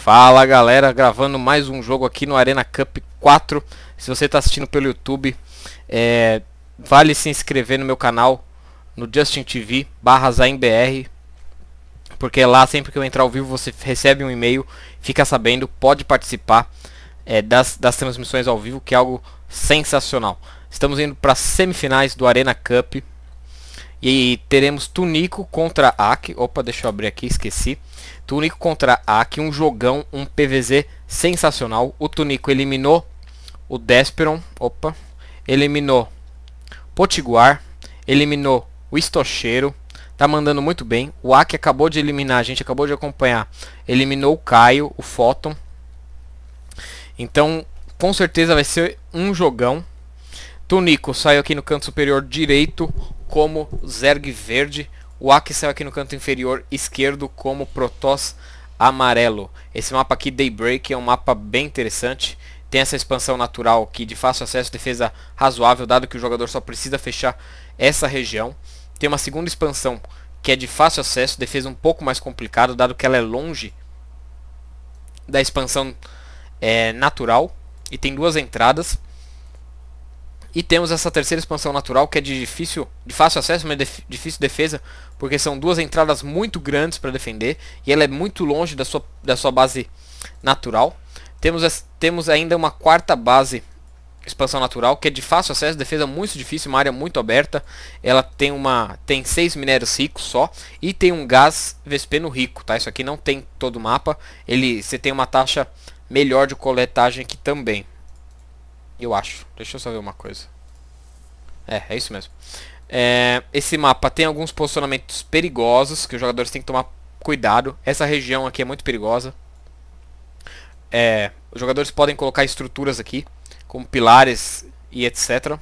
Fala galera, gravando mais um jogo aqui no Arena Cup 4. Se você está assistindo pelo YouTube, é, vale se inscrever no meu canal, no Justin TV, barra ZainBR, porque lá sempre que eu entrar ao vivo você recebe um e-mail, fica sabendo, pode participar é, das, das transmissões ao vivo, que é algo sensacional. Estamos indo para as semifinais do Arena Cup e teremos Tunico contra Aki. Opa, deixa eu abrir aqui, esqueci. Tunico contra Aki, um jogão, um PVZ sensacional. O Tunico eliminou o Desperon. Opa. Eliminou Potiguar. Eliminou o Estocheiro. Tá mandando muito bem. O Aki acabou de eliminar, a gente acabou de acompanhar. Eliminou o Caio, o Photon. Então, com certeza vai ser um jogão. Tunico saiu aqui no canto superior direito como Zerg verde, o Axel aqui no canto inferior esquerdo como Protoss amarelo. Esse mapa aqui, Daybreak, é um mapa bem interessante. Tem essa expansão natural aqui de fácil acesso, defesa razoável, dado que o jogador só precisa fechar essa região. Tem uma segunda expansão que é de fácil acesso, defesa um pouco mais complicada, dado que ela é longe da expansão é, natural. E tem duas entradas. E temos essa terceira expansão natural que é de difícil, de fácil acesso, mas de difícil defesa, porque são duas entradas muito grandes para defender e ela é muito longe da sua, da sua base natural. Temos, temos ainda uma quarta base expansão natural que é de fácil acesso, defesa muito difícil, uma área muito aberta. Ela tem uma tem seis minérios ricos só e tem um gás vespeno rico, tá? Isso aqui não tem todo o mapa. Ele você tem uma taxa melhor de coletagem aqui também. Eu acho. Deixa eu só ver uma coisa. É, é isso mesmo. É, esse mapa tem alguns posicionamentos perigosos que os jogadores têm que tomar cuidado. Essa região aqui é muito perigosa. É, os jogadores podem colocar estruturas aqui, como pilares e etc.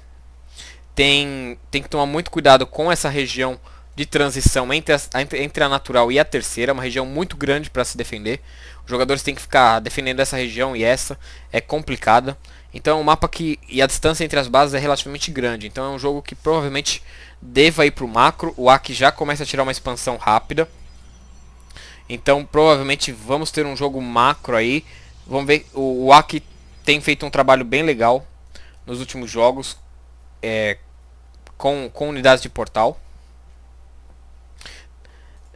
Tem, tem que tomar muito cuidado com essa região de transição entre a, entre a natural e a terceira, é uma região muito grande para se defender. Os jogadores têm que ficar defendendo essa região e essa. É complicada. Então é um mapa que. E a distância entre as bases é relativamente grande. Então é um jogo que provavelmente deva ir para o macro. O Aki já começa a tirar uma expansão rápida. Então provavelmente vamos ter um jogo macro aí. Vamos ver. O, o Aki tem feito um trabalho bem legal nos últimos jogos. É, com, com unidades de portal.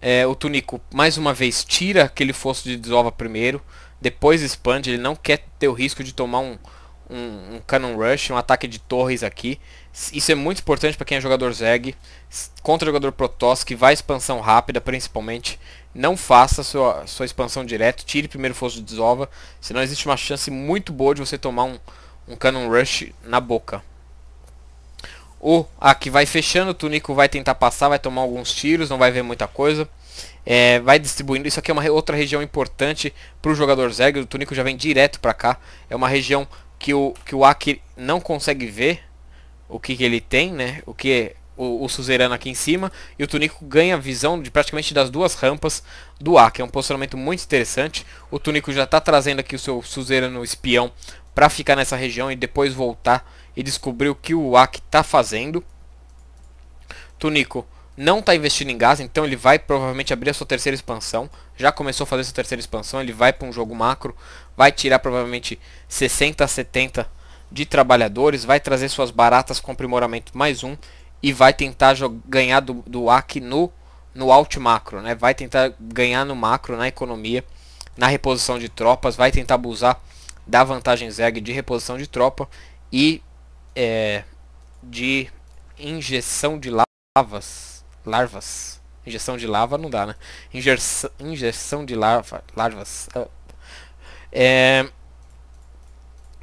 É, o Tunico mais uma vez tira aquele fosso de desova primeiro, depois expande, ele não quer ter o risco de tomar um, um, um Cannon Rush, um ataque de torres aqui. Isso é muito importante para quem é jogador Zeg, contra jogador Protoss, que vai expansão rápida principalmente. Não faça sua, sua expansão direto, tire primeiro o fosso de desova, senão existe uma chance muito boa de você tomar um, um Cannon Rush na boca. O a que vai fechando, o Tunico vai tentar passar, vai tomar alguns tiros, não vai ver muita coisa. É, vai distribuindo, isso aqui é uma outra região importante para o jogador Zeg, o Tunico já vem direto para cá. É uma região que o, que o Aki não consegue ver o que, que ele tem, né? O que o, o, Suzerano aqui em cima e o Tunico ganha visão de praticamente das duas rampas do A, que é um posicionamento muito interessante. O Tunico já está trazendo aqui o seu Suzerano espião para ficar nessa região e depois voltar e descobrir o que o Aki está fazendo. Tunico não está investindo em gás, então ele vai provavelmente abrir a sua terceira expansão. Já começou a fazer a sua terceira expansão, ele vai para um jogo macro, vai tirar provavelmente 60 70 de trabalhadores, vai trazer suas baratas com aprimoramento mais um e vai tentar ganhar do, do AC no, no alt macro, né? vai tentar ganhar no macro, na economia, na reposição de tropas, vai tentar abusar da vantagem Zeg de reposição de tropa e é, de injeção de lavas, larvas. Injeção de lava não dá, né? Injeção, injeção de larva, larvas. É,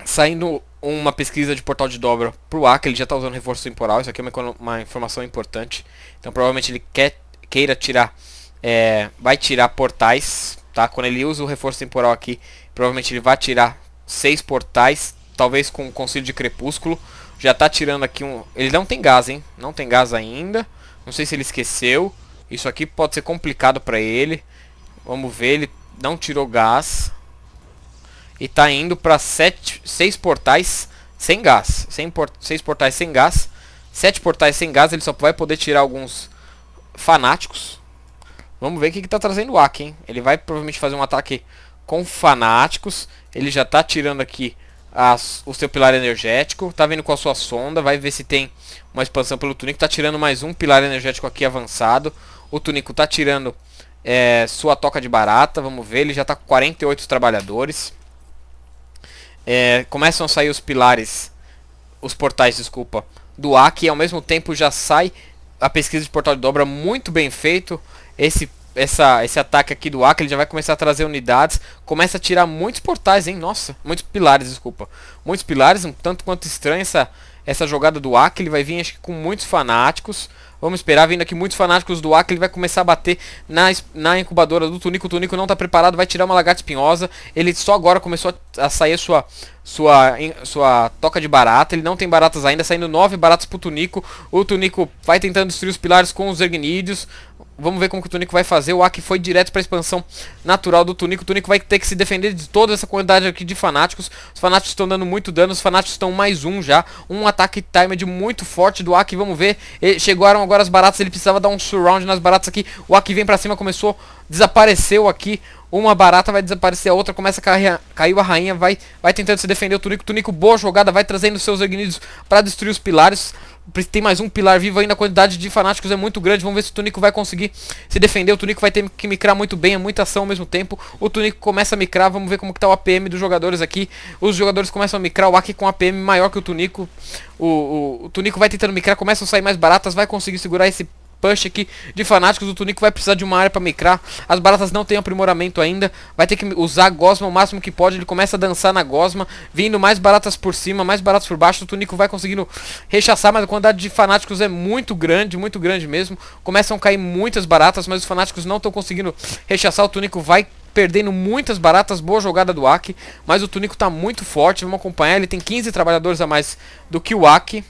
saindo uma pesquisa de portal de dobra para o A, que ele já está usando reforço temporal. Isso aqui é uma, uma informação importante. Então provavelmente ele quer, queira tirar, é, vai tirar portais. Tá? Quando ele usa o reforço temporal aqui, provavelmente ele vai tirar seis portais talvez com o Conselho de Crepúsculo. Já tá tirando aqui um... Ele não tem gás, hein? Não tem gás ainda. Não sei se ele esqueceu. Isso aqui pode ser complicado pra ele. Vamos ver, ele não tirou gás. E tá indo pra sete, seis portais sem gás. Sem por, seis portais sem gás. Sete portais sem gás, ele só vai poder tirar alguns fanáticos. Vamos ver o que, que tá trazendo o Aki, hein? Ele vai provavelmente fazer um ataque com fanáticos. Ele já tá tirando aqui as, o seu pilar energético, tá vindo com a sua sonda, vai ver se tem uma expansão pelo Tunico, tá tirando mais um pilar energético aqui avançado. O Tunico tá tirando é, sua toca de barata, vamos ver, ele já tá com 48 trabalhadores. É, começam a sair os pilares, os portais, desculpa, do Aki, e ao mesmo tempo já sai a pesquisa de portal de dobra muito bem feito. Esse essa, esse ataque aqui do Acre, ele já vai começar a trazer unidades, começa a tirar muitos portais, hein? Nossa, muitos pilares, desculpa. Muitos pilares, um tanto quanto estranha essa, essa jogada do Acre, ele vai vir acho que com muitos fanáticos. Vamos esperar, vindo aqui muitos fanáticos do Acre, ele vai começar a bater na, na incubadora do Tunico. O Tunico não está preparado, vai tirar uma lagarta espinhosa. Ele só agora começou a, a sair sua, sua, sua toca de barata. Ele não tem baratas ainda, saindo nove baratas pro Tunico. O Tunico vai tentando destruir os pilares com os Ergnídeos. Vamos ver como que o Tunico vai fazer. O Aki foi direto para expansão natural do Tunico. O Tunico vai ter que se defender de toda essa quantidade aqui de fanáticos. Os fanáticos estão dando muito dano. Os fanáticos estão mais um já. Um ataque timed muito forte do Aki. Vamos ver. E chegaram agora as baratas. Ele precisava dar um surround nas baratas aqui. O Aki vem para cima. Começou. Desapareceu aqui. Uma barata vai desaparecer, a outra começa a cair, caiu a rainha, vai, vai tentando se defender o Tunico. Tunico, boa jogada, vai trazendo seus Ignidos para destruir os pilares tem mais um pilar vivo ainda, a quantidade de fanáticos é muito grande. Vamos ver se o Tunico vai conseguir se defender. O Tunico vai ter que micrar muito bem, é muita ação ao mesmo tempo. O Tunico começa a micrar, vamos ver como que tá o APM dos jogadores aqui. Os jogadores começam a micrar, o Aki com APM maior que o Tunico. O, o, o Tunico vai tentando micrar, começam a sair mais baratas, vai conseguir segurar esse push aqui de fanáticos. O Tunico vai precisar de uma área pra micrar. As baratas não tem aprimoramento ainda. Vai ter que usar a gosma o máximo que pode. Ele começa a dançar na gosma. Vindo mais baratas por cima, mais baratas por baixo. O Tunico vai conseguindo rechaçar, mas a quantidade de fanáticos é muito grande, muito grande mesmo. Começam a cair muitas baratas, mas os fanáticos não estão conseguindo rechaçar. O Tunico vai perdendo muitas baratas, boa jogada do Aki, mas o Tunico está muito forte, vamos acompanhar, ele tem 15 trabalhadores a mais do que o Aki,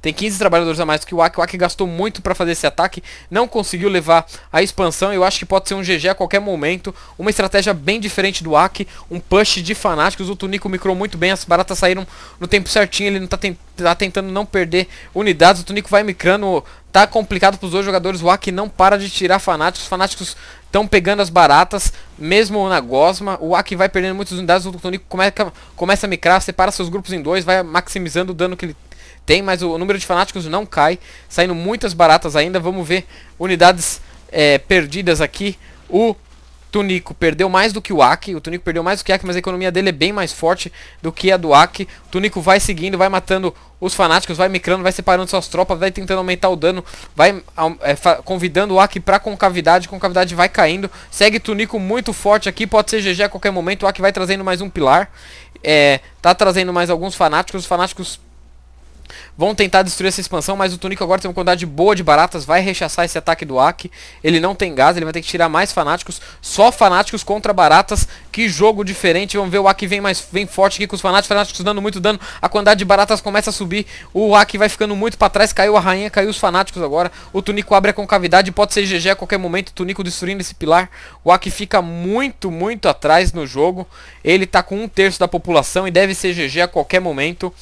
tem 15 trabalhadores a mais que o Aki. O Aki gastou muito para fazer esse ataque. Não conseguiu levar a expansão. Eu acho que pode ser um GG a qualquer momento. Uma estratégia bem diferente do Aki. Um push de fanáticos. O Tunico microu muito bem. As baratas saíram no tempo certinho. Ele não tá, tá tentando não perder unidades. O Tunico vai micrando. Tá complicado pros dois jogadores. O Aki não para de tirar fanáticos. Os fanáticos estão pegando as baratas, mesmo na gosma. O Aki vai perdendo muitas unidades, o Tunico começa, começa a micrar, separa seus grupos em dois, vai maximizando o dano que ele tem, mas o número de fanáticos não cai. Saindo muitas baratas ainda. Vamos ver unidades é, perdidas aqui. O Tunico perdeu mais do que o Aki. O Tunico perdeu mais do que o Aki, mas a economia dele é bem mais forte do que a do Aki. O Tunico vai seguindo, vai matando os fanáticos, vai micrando, vai separando suas tropas, vai tentando aumentar o dano, vai é, convidando o Aki pra concavidade. Concavidade vai caindo. Segue Tunico muito forte aqui, pode ser GG a qualquer momento. O Aki vai trazendo mais um pilar. É, tá trazendo mais alguns fanáticos. Os fanáticos Vão tentar destruir essa expansão, mas o Tunico agora tem uma quantidade boa de baratas, vai rechaçar esse ataque do Aki. Ele não tem gás, ele vai ter que tirar mais fanáticos, só fanáticos contra baratas. Que jogo diferente, vamos ver, o Aki vem mais vem forte aqui com os fanáticos, fanáticos dando muito dano. A quantidade de baratas começa a subir, o Aki vai ficando muito para trás, caiu a rainha, caiu os fanáticos agora. O Tunico abre a concavidade, pode ser GG a qualquer momento, Tunico destruindo esse pilar. O Aki fica muito, muito atrás no jogo, ele tá com um terço da população e deve ser GG a qualquer momento.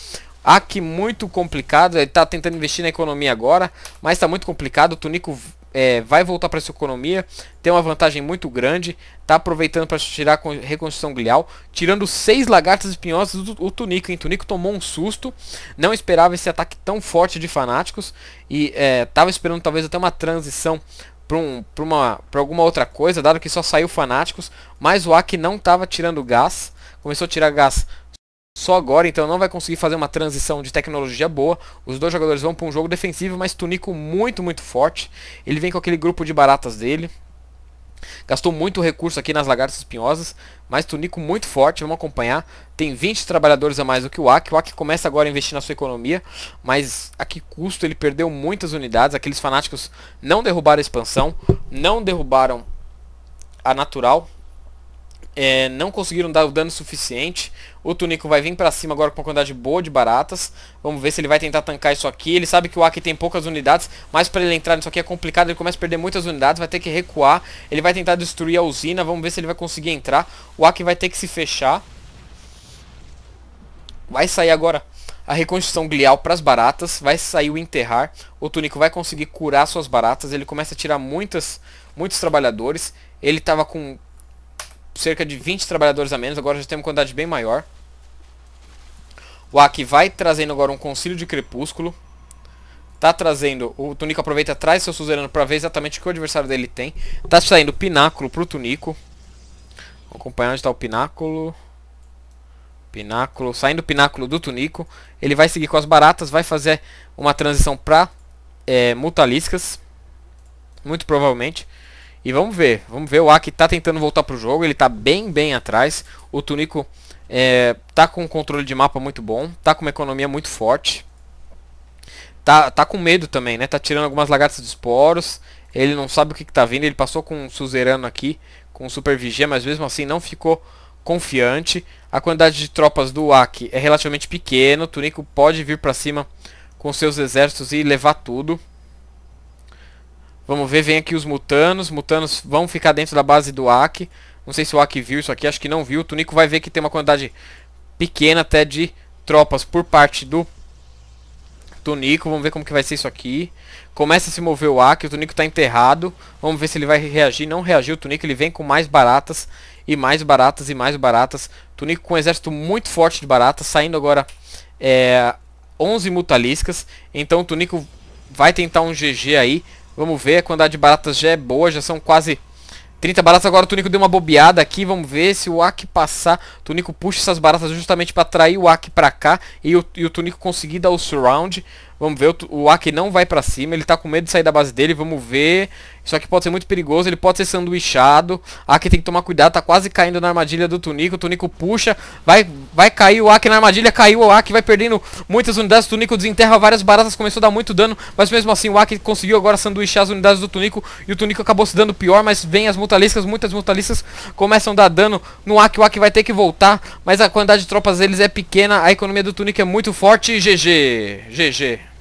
Aki muito complicado, ele tá tentando investir na economia agora, mas tá muito complicado. O Tunico é, vai voltar para sua economia, tem uma vantagem muito grande, tá aproveitando para tirar a reconstrução glial, tirando seis lagartas espinhosas do o Tunico, hein? Tunico tomou um susto, não esperava esse ataque tão forte de fanáticos e é, tava esperando talvez até uma transição para um, uma, pra alguma outra coisa, dado que só saiu fanáticos, mas o Aki não estava tirando gás, começou a tirar gás só agora, então não vai conseguir fazer uma transição de tecnologia boa. Os dois jogadores vão para um jogo defensivo, mas Tunico muito, muito forte. Ele vem com aquele grupo de baratas dele. Gastou muito recurso aqui nas lagartas espinhosas, mas Tunico muito forte, vamos acompanhar. Tem 20 trabalhadores a mais do que o Aki. O Aki começa agora a investir na sua economia, mas a que custo ele perdeu muitas unidades. Aqueles fanáticos não derrubaram a expansão, não derrubaram a natural, é, não conseguiram dar o dano suficiente. O Tunico vai vir pra cima agora com uma quantidade boa de baratas. Vamos ver se ele vai tentar tancar isso aqui. Ele sabe que o Aki tem poucas unidades, mas pra ele entrar nisso aqui é complicado. Ele começa a perder muitas unidades, vai ter que recuar. Ele vai tentar destruir a usina, vamos ver se ele vai conseguir entrar. O Aki vai ter que se fechar. Vai sair agora a reconstrução glial para as baratas. Vai sair o enterrar. O Tunico vai conseguir curar suas baratas. Ele começa a tirar muitas, muitos trabalhadores. Ele tava com cerca de 20 trabalhadores a menos, agora já tem uma quantidade bem maior. O Aki vai trazendo agora um concílio de crepúsculo. Tá trazendo, o Tunico aproveita, traz seu suzerano para ver exatamente o que o adversário dele tem. Tá saindo o pináculo pro Tunico. Vou acompanhar onde está o pináculo. Pináculo, saindo o pináculo do Tunico. Ele vai seguir com as baratas, vai fazer uma transição para é, eh, mutaliscas. Muito provavelmente. E vamos ver, vamos ver. O Aki está tentando voltar para o jogo, ele está bem, bem atrás. O Tunico está é, com um controle de mapa muito bom, está com uma economia muito forte. Tá, tá com medo também, né? Tá tirando algumas lagartas de esporos. Ele não sabe o que, está vindo. Ele passou com um suzerano aqui, com um super vigia, mas mesmo assim não ficou confiante. A quantidade de tropas do Aki é relativamente pequena. O Tunico pode vir para cima com seus exércitos e levar tudo. Vamos ver, vem aqui os mutanos. Mutanos vão ficar dentro da base do Aki. Não sei se o Aki viu isso aqui, acho que não viu. O Tunico vai ver que tem uma quantidade pequena até de tropas por parte do Tunico. Vamos ver como que vai ser isso aqui. Começa a se mover o Aki, o Tunico está enterrado. Vamos ver se ele vai reagir. Não reagiu o Tunico, ele vem com mais baratas e mais baratas e mais baratas. Tunico com um exército muito forte de baratas, saindo agora é, eh, 11 mutaliscas. Então o Tunico vai tentar um GG aí Vamos ver, a quantidade de baratas já é boa, já são quase 30 baratas. Agora o Tunico deu uma bobeada aqui, vamos ver se o Aki passar. O Tunico puxa essas baratas justamente para atrair o Aki para cá e o, e o Tunico conseguir dar o surround. Vamos ver, o, o Aki não vai para cima, ele tá com medo de sair da base dele, vamos ver. Só que pode ser muito perigoso, ele pode ser sanduichado. Aki tem que tomar cuidado, tá quase caindo na armadilha do Tunico. O Tunico puxa, vai, vai cair o Aki na armadilha, caiu o Aki, vai perdendo muitas unidades. O Tunico desenterra várias baratas, começou a dar muito dano. Mas mesmo assim, o Aki conseguiu agora sanduichar as unidades do Tunico. E o Tunico acabou se dando pior, mas vem as mutaliscas. Muitas mutaliscas começam a dar dano no Aki. O Aki vai ter que voltar, mas a quantidade de tropas deles é pequena. A economia do Tunico é muito forte. GG, GG.